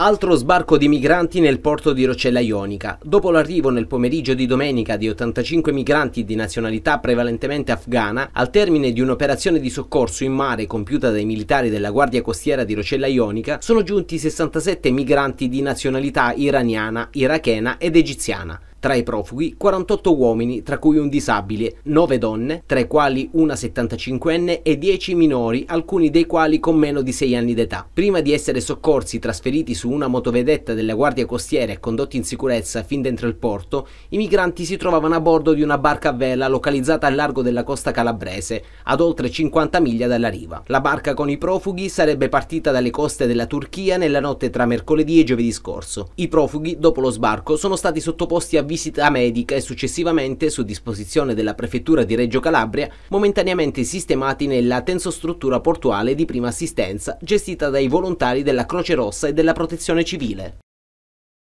Altro sbarco di migranti nel porto di Rocella Ionica. Dopo l'arrivo nel pomeriggio di domenica di 85 migranti di nazionalità prevalentemente afghana, al termine di un'operazione di soccorso in mare compiuta dai militari della Guardia Costiera di Rocella Ionica, sono giunti 67 migranti di nazionalità iraniana, irachena ed egiziana. Tra i profughi 48 uomini, tra cui un disabile, 9 donne, tra i quali una 75enne e 10 minori, alcuni dei quali con meno di 6 anni d'età. Prima di essere soccorsi trasferiti su una motovedetta della Guardia Costiera e condotti in sicurezza fin dentro il porto, i migranti si trovavano a bordo di una barca a vela localizzata al largo della costa calabrese, ad oltre 50 miglia dalla riva. La barca con i profughi sarebbe partita dalle coste della Turchia nella notte tra mercoledì e giovedì scorso. I profughi, dopo lo sbarco, sono stati sottoposti a visita medica e successivamente, su disposizione della prefettura di Reggio Calabria, momentaneamente sistemati nella tensostruttura portuale di prima assistenza gestita dai volontari della Croce Rossa e della Protezione Civile.